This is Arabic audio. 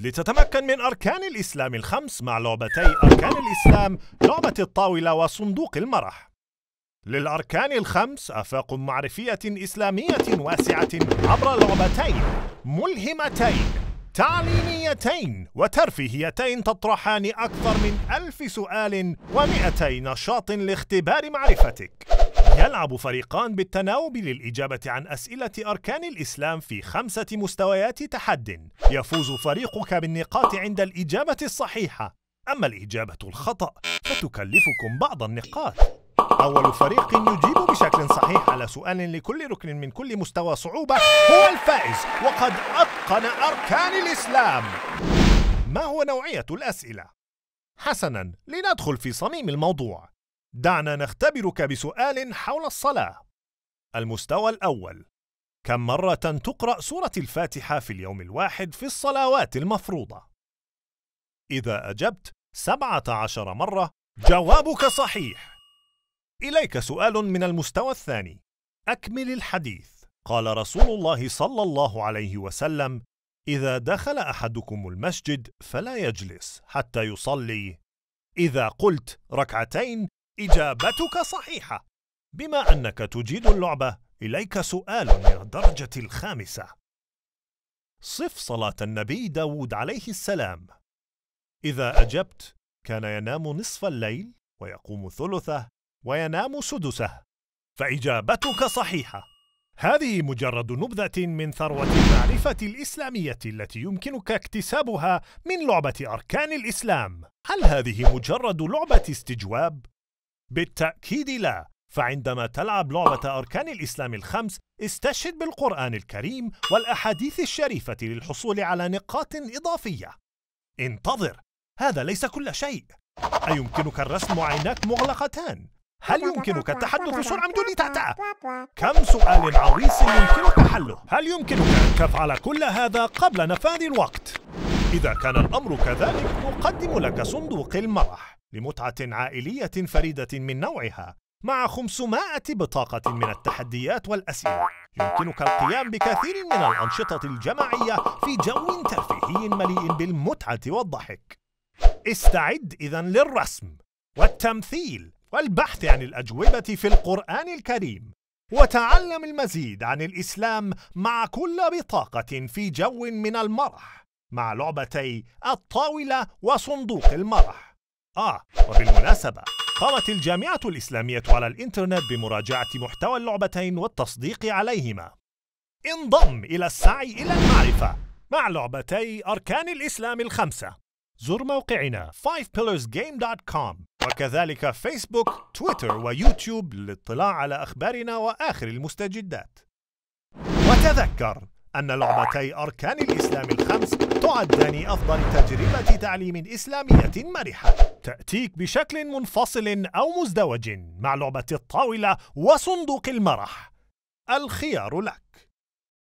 لتتمكن من أركان الإسلام الخمس مع لعبتي أركان الإسلام لعبة الطاولة وصندوق المرح للأركان الخمس آفاق معرفية إسلامية واسعة عبر لعبتين ملهمتين تعليميتين وترفيهيتين تطرحان أكثر من ألف سؤال ومئتي نشاط لاختبار معرفتك يلعب فريقان بالتناوب للإجابة عن أسئلة أركان الإسلام في خمسة مستويات تحد يفوز فريقك بالنقاط عند الإجابة الصحيحة أما الإجابة الخطأ فتكلفكم بعض النقاط أول فريق يجيب بشكل صحيح على سؤال لكل ركن من كل مستوى صعوبة هو الفائز وقد أتقن أركان الإسلام ما هو نوعية الأسئلة؟ حسناً لندخل في صميم الموضوع دعنا نختبرك بسؤال حول الصلاة. المستوى الأول: كم مرة تقرأ سورة الفاتحة في اليوم الواحد في الصلوات المفروضة؟ إذا أجبت 17 مرة، جوابك صحيح. إليك سؤال من المستوى الثاني: أكمل الحديث. قال رسول الله صلى الله عليه وسلم: إذا دخل أحدكم المسجد فلا يجلس حتى يصلي إذا قلت ركعتين إجابتك صحيحة بما أنك تجيد اللعبة إليك سؤال من الدرجة الخامسة صف صلاة النبي داود عليه السلام إذا أجبت كان ينام نصف الليل ويقوم ثلثه وينام سدسه فإجابتك صحيحة هذه مجرد نبذة من ثروة المعرفة الإسلامية التي يمكنك اكتسابها من لعبة أركان الإسلام هل هذه مجرد لعبة استجواب؟ بالتأكيد لا فعندما تلعب لعبة أركان الإسلام الخمس استشهد بالقرآن الكريم والأحاديث الشريفة للحصول على نقاط إضافية انتظر هذا ليس كل شيء أيمكنك الرسم عيناك مغلقتان؟ هل يمكنك التحدث بسرعة دون تعتعة؟ كم سؤال عويص يمكنك حله؟ هل يمكنك أن تفعل كل هذا قبل نفاذ الوقت؟ إذا كان الأمر كذلك أقدم لك صندوق المرح لمتعة عائلية فريدة من نوعها مع 500 بطاقة من التحديات والأسئلة يمكنك القيام بكثير من الأنشطة الجماعية في جو ترفيهي مليء بالمتعة والضحك استعد إذا للرسم والتمثيل والبحث عن الأجوبة في القرآن الكريم وتعلم المزيد عن الإسلام مع كل بطاقة في جو من المرح مع لعبتي الطاولة وصندوق المرح آه وبالمناسبة قامت الجامعة الإسلامية على الإنترنت بمراجعة محتوى اللعبتين والتصديق عليهما انضم إلى السعي إلى المعرفة مع لعبتي أركان الإسلام الخمسة زر موقعنا 5pillarsgame.com وكذلك فيسبوك، تويتر ويوتيوب للاطلاع على أخبارنا وآخر المستجدات وتذكر أن لعبتي أركان الإسلام الخمس تعدان أفضل تجربة تعليم إسلامية مرحة تأتيك بشكل منفصل أو مزدوج مع لعبة الطاولة وصندوق المرح الخيار لك